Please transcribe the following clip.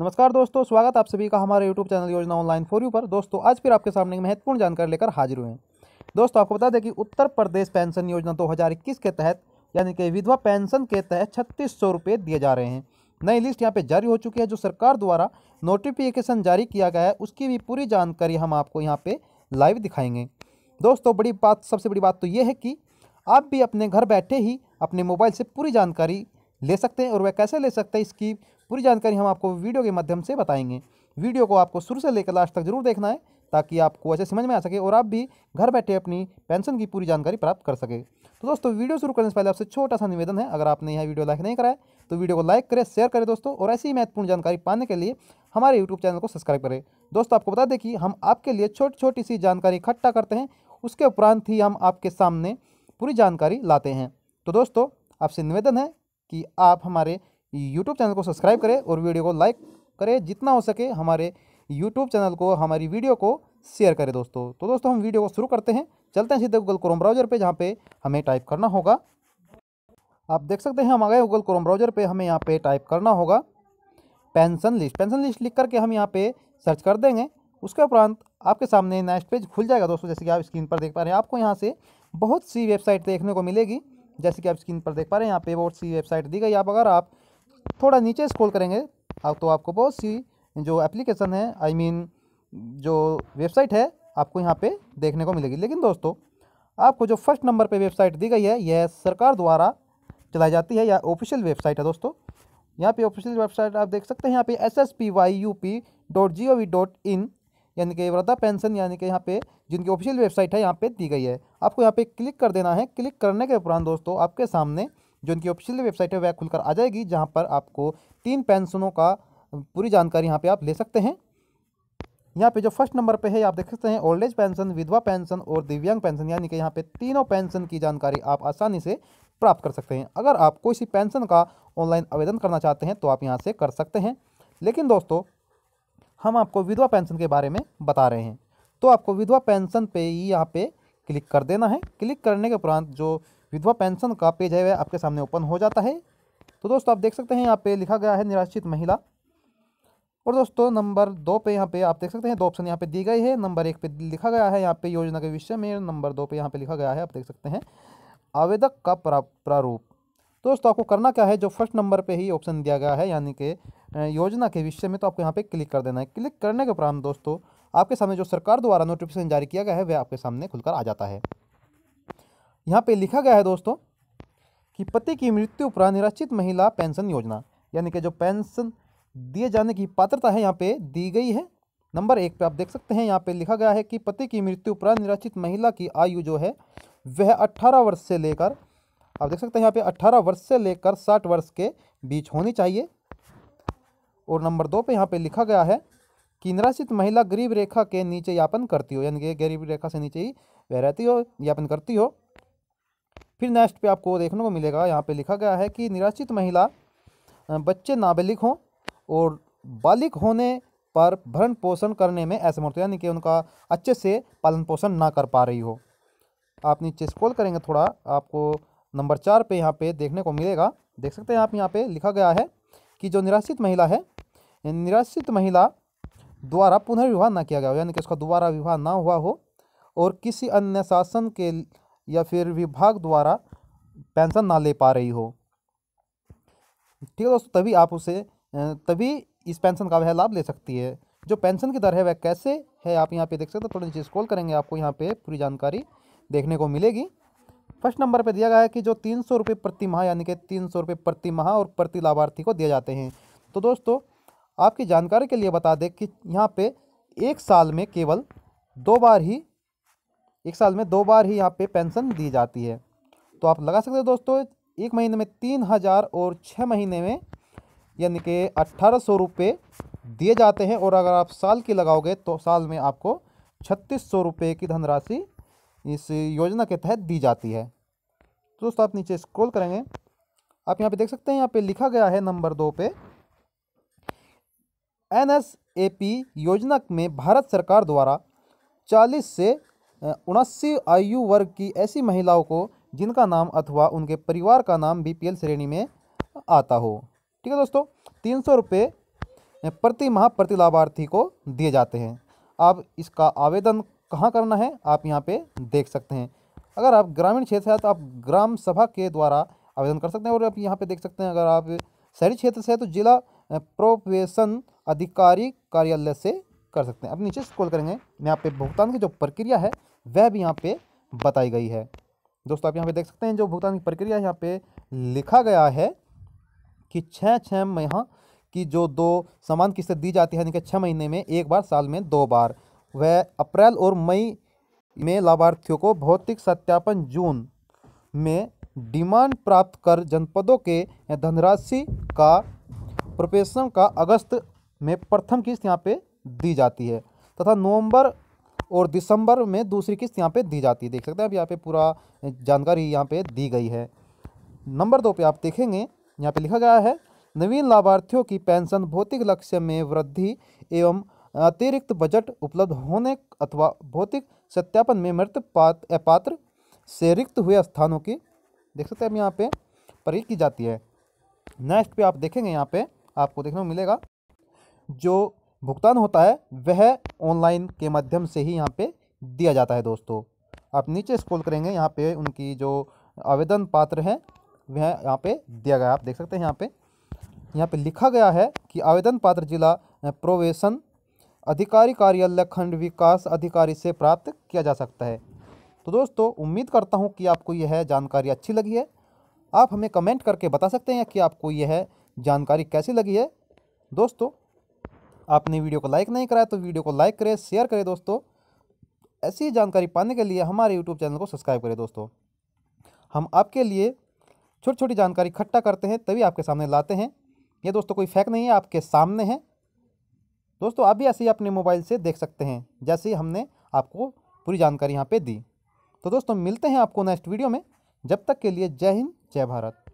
नमस्कार दोस्तों स्वागत आप सभी का हमारे यूट्यूब चैनल योजना ऑनलाइन फॉर यू पर दोस्तों आज फिर आपके सामने महत्वपूर्ण जानकारी लेकर हाजिर हुए हैं दोस्तों आपको बता दें कि उत्तर प्रदेश पेंशन योजना 2021 के तहत यानी कि विधवा पेंशन के तहत छत्तीस सौ रुपये दिए जा रहे हैं नई लिस्ट यहाँ पे जारी हो चुकी है जो सरकार द्वारा नोटिफिकेशन जारी किया गया है उसकी भी पूरी जानकारी हम आपको यहाँ पर लाइव दिखाएंगे दोस्तों बड़ी बात सबसे बड़ी बात तो ये है कि आप भी अपने घर बैठे ही अपने मोबाइल से पूरी जानकारी ले सकते हैं और वह कैसे ले सकते हैं इसकी पूरी जानकारी हम आपको वीडियो के माध्यम से बताएंगे वीडियो को आपको शुरू से लेकर लास्ट तक जरूर देखना है ताकि आपको ऐसे समझ में आ सके और आप भी घर बैठे अपनी पेंशन की पूरी जानकारी प्राप्त कर सके तो दोस्तों वीडियो शुरू करने से पहले आपसे छोटा सा निवेदन है अगर आपने यह वीडियो लाइक नहीं कराया तो वीडियो को लाइक करें शेयर करें दोस्तों और ऐसी ही महत्वपूर्ण जानकारी पाने के लिए हमारे यूट्यूब चैनल को सब्सक्राइब करें दोस्तों आपको बता दें कि हम आपके लिए छोटी छोटी सी जानकारी इकट्ठा करते हैं उसके उपरांत ही हम आपके सामने पूरी जानकारी लाते हैं तो दोस्तों आपसे निवेदन है कि आप हमारे यूट्यूब चैनल को सब्सक्राइब करें और वीडियो को लाइक करें जितना हो सके हमारे यूट्यूब चैनल को हमारी वीडियो को शेयर करें दोस्तों तो दोस्तों हम वीडियो को शुरू करते हैं चलते हैं सीधे गूगल क्रोम ब्राउजर पर जहाँ पर हमें टाइप करना होगा आप देख सकते हैं हम आ गए गूगल क्रोम ब्राउजर पर हमें यहाँ पर टाइप करना होगा पेंशन लिस्ट पेंशन लिस्ट लिख करके हम यहाँ पर सर्च कर देंगे उसके उपरांत आपके सामने नेक्स्ट पेज खुल जाएगा दोस्तों जैसे कि आप स्क्रीन पर देख पा रहे हैं आपको यहाँ से बहुत सी वेबसाइट देखने को मिलेगी जैसे कि आप स्क्रीन पर देख पा रहे हैं यहाँ पे बहुत सी वेबसाइट दी गई आप अगर आप थोड़ा नीचे स्क्रॉल करेंगे अब तो आपको बहुत सी जो एप्लीकेशन है आई I मीन mean, जो वेबसाइट है आपको यहाँ पे देखने को मिलेगी लेकिन दोस्तों आपको जो फर्स्ट नंबर पे वेबसाइट दी गई है यह सरकार द्वारा चलाई जाती है या ऑफिशियल वेबसाइट है दोस्तों यहाँ पे ऑफिशियल वेबसाइट आप देख सकते हैं यहाँ पे S S P Y U P dot G O V dot in यानी कि वृद्धा पेंशन यानी कि यहाँ पे जिनकी ऑफिशियल वेबसाइट है यहाँ पे दी गई है आपको यहाँ पे क्लिक कर देना है क्लिक करने के उपरांत दोस्तों आपके सामने जो इनकी ऑफिशियल वेबसाइट है वह खुलकर आ जाएगी जहाँ पर आपको तीन पेंशनों का पूरी जानकारी यहाँ पर आप ले सकते हैं यहाँ पे जो फर्स्ट नंबर पे है आप देख सकते हैं ओल्ड एज पेंशन विधवा पेंशन और दिव्यांग पेंशन यानी कि यहाँ पे तीनों पेंशन की जानकारी आप आसानी से प्राप्त कर सकते हैं अगर आप कोई सी पेंशन का ऑनलाइन आवेदन करना चाहते हैं तो आप यहाँ से कर सकते हैं लेकिन दोस्तों हम आपको विधवा पेंशन के बारे में बता रहे हैं तो आपको विधवा पेंशन पे ही यहाँ पर क्लिक कर देना है क्लिक करने के उपरान्त जो विधवा पेंशन का पेज है वह आपके सामने ओपन हो जाता है तो दोस्तों आप देख सकते हैं यहाँ पे लिखा गया है निराश्रित महिला और दोस्तों नंबर दो पे यहाँ पे आप देख सकते हैं दो ऑप्शन यहाँ पे दी गई है नंबर एक पे लिखा गया है यहाँ पे योजना के विषय में नंबर दो पे यहाँ पे लिखा गया है आप देख सकते हैं आवेदक का प्रारूप दोस्तों आपको करना क्या है जो फर्स्ट नंबर पे ही ऑप्शन दिया गया है यानी कि योजना के विषय में तो आपको यहाँ पे क्लिक कर देना है क्लिक करने के उपरांत दोस्तों आपके सामने जो सरकार द्वारा नोटिफिकेशन जारी किया गया है वह आपके सामने खुलकर आ जाता है यहाँ पे लिखा गया है दोस्तों कि पति की मृत्यु पर निराश्रित महिला पेंशन योजना यानी कि जो पेंशन दिए जाने की पात्रता है यहाँ पे दी गई है नंबर एक पे आप देख सकते हैं यहाँ पे लिखा गया है कि पति की मृत्यु पर निराश्रित महिला की आयु जो है वह अट्ठारह वर्ष से लेकर आप देख सकते हैं यहाँ पे अट्ठारह वर्ष से लेकर साठ वर्ष के बीच होनी चाहिए और नंबर दो पे यहाँ पे लिखा गया है कि निराश्रित महिला गरीब रेखा के नीचे यापन करती हो यानी कि गरीब रेखा से नीचे ही वह रहती हो यापन करती हो फिर नेक्स्ट पे आपको देखने को मिलेगा यहाँ पे लिखा गया है कि निराश्रित महिला बच्चे नाबालिग हों और बालिक होने पर भरण पोषण करने में असमर्थ हो यानी कि उनका अच्छे से पालन पोषण ना कर पा रही हो आप नीचे स्क्रॉल करेंगे थोड़ा आपको नंबर चार पे यहाँ पे देखने को मिलेगा देख सकते हैं आप यहाँ पे लिखा गया है कि जो निराश्रित महिला है निराश्रित महिला द्वारा पुनर्विवाह ना किया गया हो यानी कि उसका दोबारा विवाह ना हुआ हो और किसी अन्य शासन के या फिर विभाग द्वारा पेंशन ना ले पा रही हो ठीक है दोस्तों तभी आप उसे तभी इस पेंशन का वह लाभ ले सकती है जो पेंशन की दर है वह कैसे है आप यहाँ पे देख सकते हो थोड़ी नीचे स्क्रॉल करेंगे आपको यहाँ पे पूरी जानकारी देखने को मिलेगी फर्स्ट नंबर पे दिया गया है कि जो तीन सौ रुपये प्रति माह यानी कि तीन सौ रुपये प्रति माह और प्रति लाभार्थी को दिए जाते हैं तो दोस्तों आपकी जानकारी के लिए बता दें कि यहाँ पर एक साल में केवल दो बार ही एक साल में दो बार ही यहाँ पे पेंशन दी जाती है तो आप लगा सकते हैं दोस्तों एक महीने में तीन हज़ार और छः महीने में यानी कि अट्ठारह सौ रुपये दिए जाते हैं और अगर आप साल की लगाओगे तो साल में आपको छत्तीस सौ रुपये की धनराशि इस योजना के तहत दी जाती है तो दोस्तों आप नीचे स्क्रॉल करेंगे आप यहाँ पर देख सकते हैं यहाँ पर लिखा गया है नंबर दो पे एन योजना में भारत सरकार द्वारा चालीस से उनासी आयु वर्ग की ऐसी महिलाओं को जिनका नाम अथवा उनके परिवार का नाम एल श्रेणी में आता हो ठीक है दोस्तों तीन सौ रुपये प्रति माह प्रति लाभार्थी को दिए जाते हैं आप इसका आवेदन कहाँ करना है आप यहाँ पे देख सकते हैं अगर आप ग्रामीण क्षेत्र से है तो आप ग्राम सभा के द्वारा आवेदन कर सकते हैं और आप यहाँ पे देख सकते हैं अगर आप शहरी क्षेत्र से है तो जिला प्रोपेशन अधिकारी कार्यालय से कर सकते हैं अब नीचे स्क्रॉल करेंगे यहाँ पे भुगतान की जो प्रक्रिया है वह भी यहाँ पे बताई गई है दोस्तों आप यहाँ पे देख सकते हैं जो भुगतान की प्रक्रिया यहाँ पे लिखा गया है कि छः छः यहाँ की जो दो समान किस्तें दी जाती है यानी कि छः महीने में एक बार साल में दो बार वह अप्रैल और मई में लाभार्थियों को भौतिक सत्यापन जून में डिमांड प्राप्त कर जनपदों के धनराशि का प्रोपेशन का अगस्त में प्रथम किस्त यहाँ पे दी जाती है तथा नवंबर और दिसंबर में दूसरी किस्त यहाँ पे दी जाती है देख सकते हैं अब यहाँ पे पूरा जानकारी यहाँ पे दी गई है नंबर दो पे आप देखेंगे यहाँ पे लिखा गया है नवीन लाभार्थियों की पेंशन भौतिक लक्ष्य में वृद्धि एवं अतिरिक्त बजट उपलब्ध होने अथवा भौतिक सत्यापन में मृत पात्र अपात्र से रिक्त हुए स्थानों की देख सकते हैं अब यहाँ पे परी की जाती है नेक्स्ट पे आप देखेंगे यहाँ पे आपको देखने को मिलेगा जो भुगतान होता है वह ऑनलाइन के माध्यम से ही यहाँ पे दिया जाता है दोस्तों आप नीचे स्क्रॉल करेंगे यहाँ पे उनकी जो आवेदन पात्र हैं वह यहाँ पे दिया गया आप देख सकते हैं यहाँ पे यहाँ पे लिखा गया है कि आवेदन पात्र जिला प्रोवेशन अधिकारी कार्यालय खंड विकास अधिकारी से प्राप्त किया जा सकता है तो दोस्तों उम्मीद करता हूँ कि आपको यह जानकारी अच्छी लगी है आप हमें कमेंट करके बता सकते हैं कि आपको यह जानकारी कैसी लगी है दोस्तों आपने वीडियो को लाइक नहीं कराया तो वीडियो को लाइक करें शेयर करें दोस्तों ऐसी जानकारी पाने के लिए हमारे यूट्यूब चैनल को सब्सक्राइब करें दोस्तों हम आपके लिए छोटी छोटी जानकारी इकट्ठा करते हैं तभी आपके सामने लाते हैं ये दोस्तों कोई फैक नहीं है आपके सामने है दोस्तों आप भी ऐसे ही अपने मोबाइल से देख सकते हैं जैसे ही हमने आपको पूरी जानकारी यहाँ पर दी तो दोस्तों मिलते हैं आपको नेक्स्ट वीडियो में जब तक के लिए जय हिंद जय भारत